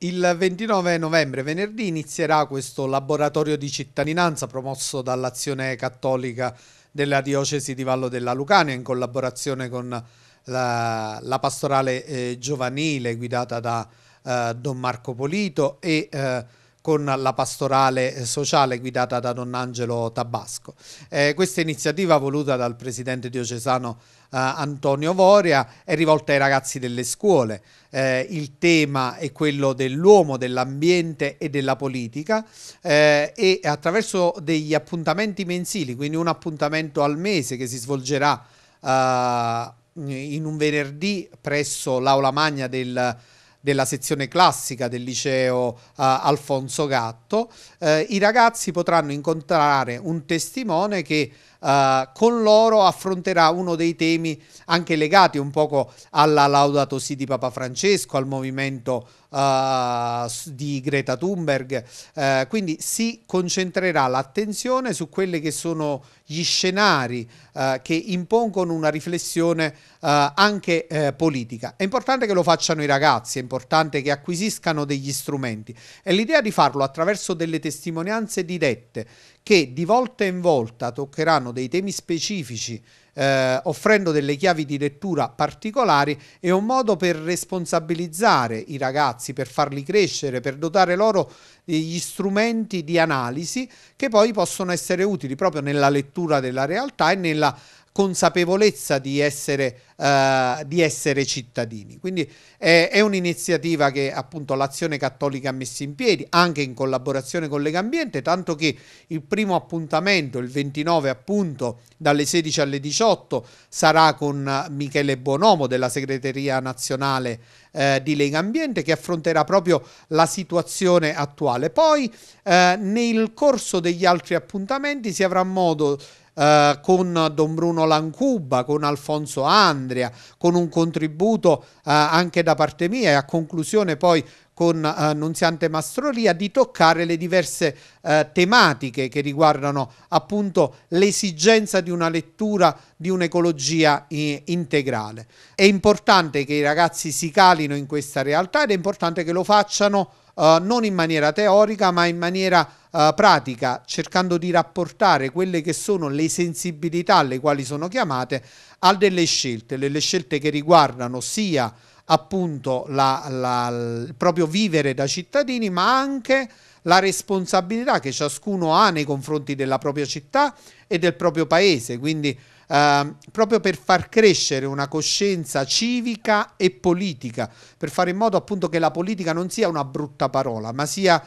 Il 29 novembre, venerdì, inizierà questo laboratorio di cittadinanza promosso dall'Azione Cattolica della Diocesi di Vallo della Lucania in collaborazione con la, la pastorale eh, giovanile guidata da eh, Don Marco Polito e eh, con la pastorale sociale guidata da Don Angelo Tabasco. Eh, questa iniziativa voluta dal presidente diocesano eh, Antonio Voria è rivolta ai ragazzi delle scuole. Eh, il tema è quello dell'uomo, dell'ambiente e della politica eh, e attraverso degli appuntamenti mensili, quindi un appuntamento al mese che si svolgerà eh, in un venerdì presso l'aula magna del della sezione classica del liceo eh, Alfonso Gatto, eh, i ragazzi potranno incontrare un testimone che eh, con loro affronterà uno dei temi anche legati un poco alla Laudato Si di Papa Francesco, al movimento eh, di Greta Thunberg, eh, quindi si concentrerà l'attenzione su quelli che sono gli scenari eh, che impongono una riflessione eh, anche politica. È importante che lo facciano i ragazzi, è importante che acquisiscano degli strumenti e l'idea di farlo attraverso delle testimonianze dirette che di volta in volta toccheranno dei temi specifici eh, offrendo delle chiavi di lettura particolari è un modo per responsabilizzare i ragazzi, per farli crescere, per dotare loro degli strumenti di analisi che poi possono essere utili proprio nella lettura della realtà e nella consapevolezza di essere, uh, di essere cittadini. Quindi è, è un'iniziativa che appunto l'Azione Cattolica ha messo in piedi, anche in collaborazione con Legambiente, tanto che il primo appuntamento, il 29 appunto, dalle 16 alle 18, sarà con Michele Buonomo della Segreteria Nazionale eh, di Legambiente che affronterà proprio la situazione attuale. Poi eh, nel corso degli altri appuntamenti si avrà modo eh, con Don Bruno Lancuba, con Alfonso Andria, con un contributo eh, anche da parte mia e a conclusione poi con eh, Nunziante Mastrolia di toccare le diverse eh, tematiche che riguardano appunto l'esigenza di una lettura di un'ecologia eh, integrale. È importante che i ragazzi si calino in questa realtà ed è importante che lo facciano eh, non in maniera teorica ma in maniera eh, pratica cercando di rapportare quelle che sono le sensibilità alle quali sono chiamate a delle scelte, delle scelte che riguardano sia appunto la, la, il proprio vivere da cittadini ma anche la responsabilità che ciascuno ha nei confronti della propria città e del proprio paese, quindi eh, proprio per far crescere una coscienza civica e politica, per fare in modo appunto che la politica non sia una brutta parola, ma sia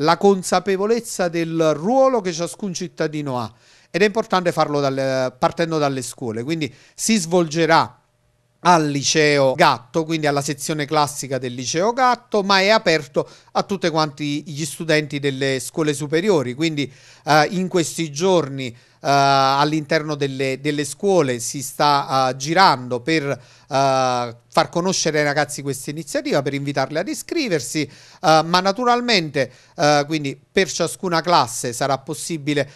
la consapevolezza del ruolo che ciascun cittadino ha ed è importante farlo dalle, partendo dalle scuole, quindi si svolgerà al liceo Gatto, quindi alla sezione classica del liceo Gatto, ma è aperto a tutti quanti gli studenti delle scuole superiori, quindi eh, in questi giorni Uh, all'interno delle, delle, scuole si sta uh, girando per uh, far conoscere ai ragazzi questa iniziativa, per invitarli ad iscriversi, ma naturalmente quindi per ciascuna classe sarà possibile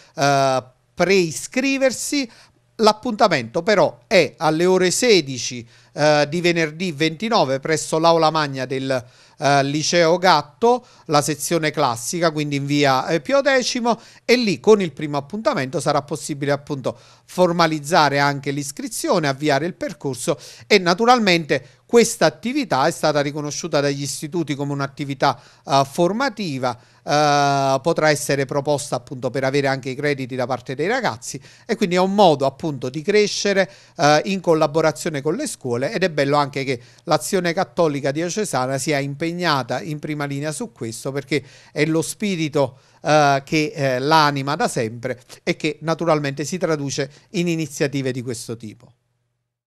preiscriversi, L'appuntamento però è alle ore 16 eh, di venerdì 29 presso l'Aula Magna del eh, Liceo Gatto, la sezione classica, quindi in via eh, Pio X e lì con il primo appuntamento sarà possibile appunto formalizzare anche l'iscrizione, avviare il percorso e naturalmente questa attività è stata riconosciuta dagli istituti come un'attività uh, formativa, uh, potrà essere proposta appunto per avere anche i crediti da parte dei ragazzi e quindi è un modo appunto di crescere uh, in collaborazione con le scuole ed è bello anche che l'azione cattolica diocesana sia impegnata in prima linea su questo perché è lo spirito eh, che eh, l'anima da sempre e che naturalmente si traduce in iniziative di questo tipo.